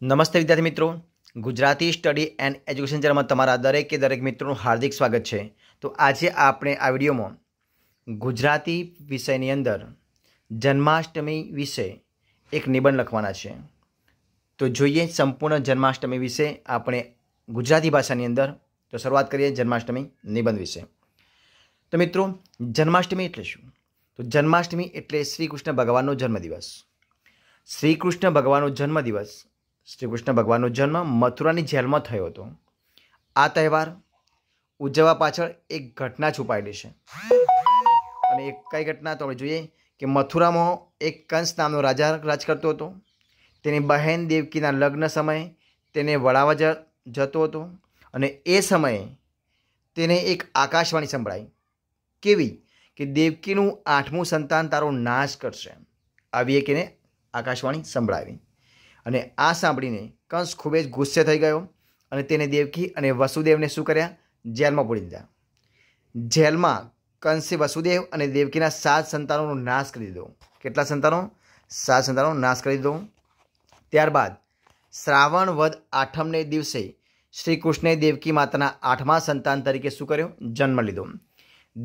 નમસ્તે વિદ્યાર્થી મિત્રો ગુજરાતી સ્ટડી એન્ડ એજ્યુકેશન ચેનલમાં તમારા દરેકે દરેક મિત્રોનું હાર્દિક સ્વાગત છે તો આજે આપણે આ વિડીયોમાં ગુજરાતી વિષયની અંદર જન્માષ્ટમી વિશે એક નિબંધ લખવાના છે તો જોઈએ સંપૂર્ણ જન્માષ્ટમી વિશે આપણે ગુજરાતી ભાષાની અંદર તો શરૂઆત કરીએ જન્માષ્ટમી નિબંધ વિશે તો મિત્રો જન્માષ્ટમી એટલે શું તો જન્માષ્ટમી એટલે શ્રી કૃષ્ણ ભગવાનનો જન્મદિવસ શ્રી કૃષ્ણ ભગવાનનો જન્મદિવસ શ્રી કૃષ્ણ ભગવાનનો જન્મ મથુરાની જેલમાં થયો હતો આ તહેવાર ઉજવવા પાછળ એક ઘટના છુપાયેલી છે અને એક કઈ ઘટના તો આપણે જોઈએ કે મથુરામાં એક કંસ નામનો રાજા રાજ કરતો હતો તેની બહેન દેવકીના લગ્ન સમયે તેને વળાવવા જતો હતો અને એ સમયે તેને એક આકાશવાણી સંભળાઈ કેવી કે દેવકીનું આઠમું સંતાન તારો નાશ કરશે આવી એક એને આકાશવાણી સંભળાવી અને આ સાંભળીને કંસ ખૂબ જ ગુસ્સે થઈ ગયો અને તેને દેવકી અને વસુદેવને શું કર્યા જેલમાં પૂરી દીધા જેલમાં કંસે વસુદેવ અને દેવકીના સાત સંતાનોનો નાશ કરી દીધો કેટલા સંતાનો સાત સંતાનોનો નાશ કરી દીધો ત્યારબાદ શ્રાવણ વધ આઠમને દિવસે શ્રી કૃષ્ણે દેવકી માતાના આઠમા સંતાન તરીકે શું કર્યો જન્મ લીધો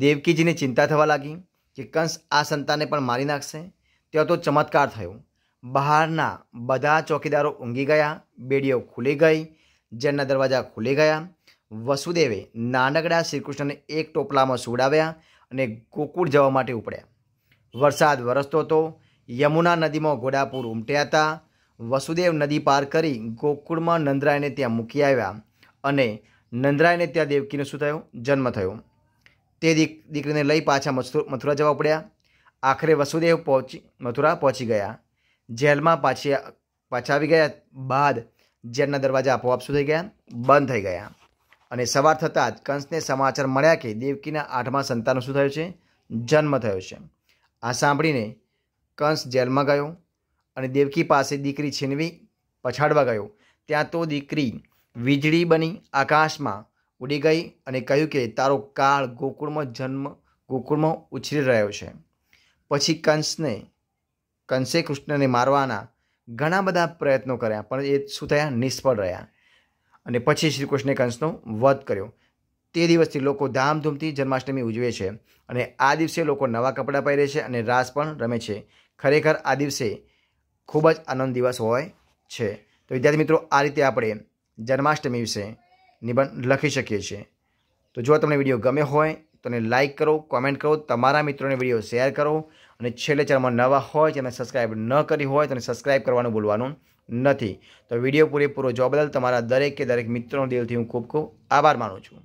દેવકીજીને ચિંતા થવા લાગી કે કંસ આ સંતાનને પણ મારી નાખશે ત્યાં તો ચમત્કાર થયો બહારના બધા ચોકીદારો ઊંઘી ગયા બેડીઓ ખુલી ગઈ જેલના દરવાજા ખુલી ગયા વસુદેવે નાનકડા શ્રીકૃષ્ણને એક ટોપલામાં સુવડાવ્યા અને ગોકુળ જવા માટે ઉપડ્યા વરસાદ વરસતો હતો યમુના નદીમાં ઘોડાપુર ઉમટ્યા હતા વસુદેવ નદી પાર કરી ગોકુળમાં નંદરાયને ત્યાં મૂકી આવ્યા અને નંદરાયને ત્યાં દેવકીનો શું થયો જન્મ થયો તે દીક દીકરીને લઈ પાછા મથુરા જવા પડ્યા આખરે વસુદેવ પહોંચી મથુરા પહોંચી ગયા જેલમાં પાછી પાછા આવી ગયા બાદ જેલના દરવાજા આપોઆપ શું થઈ ગયા બંધ થઈ ગયા અને સવાર થતાં જ કંસને સમાચાર મળ્યા કે દેવકીના આઠમા સંતાનો શું થયો છે જન્મ થયો છે આ સાંભળીને કંસ જેલમાં ગયો અને દેવકી પાસે દીકરી છીનવી પછાડવા ગયો ત્યાં તો દીકરી વીજળી બની આકાશમાં ઉડી ગઈ અને કહ્યું કે તારો કાળ ગોકુળમાં જન્મ ગોકુળમાં ઉછરી રહ્યો છે પછી કંસને કંસે કૃષ્ણને મારવાના ઘણા બધા પ્રયત્નો કર્યા પણ એ શું થયા નિષ્ફળ રહ્યા અને પછી શ્રી કૃષ્ણે કંસનો વધ કર્યો તે દિવસથી લોકો ધામધૂમથી જન્માષ્ટમી ઉજવે છે અને આ દિવસે લોકો નવા કપડાં પહેરે છે અને રાસ પણ રમે છે ખરેખર આ દિવસે ખૂબ જ આનંદ દિવસ હોય છે તો વિદ્યાર્થી મિત્રો આ રીતે આપણે જન્માષ્ટમી વિશે નિબંધ લખી શકીએ છીએ તો જો તમને વિડીયો ગમે હોય તો લાઇક કરો કોમેન્ટ કરો તમારા મિત્રોને વિડીયો શેર કરો અને છેલ્લે ચેનલમાં નવા હોય જેને સબસ્ક્રાઈબ ન કરી હોય તો સબસ્ક્રાઈબ કરવાનું ભૂલવાનું નથી તો વિડીયો પૂરેપૂરો જોવા બદલ તમારા દરેક કે દરેક મિત્રોનો દિલથી હું ખૂબ ખૂબ આભાર માનું છું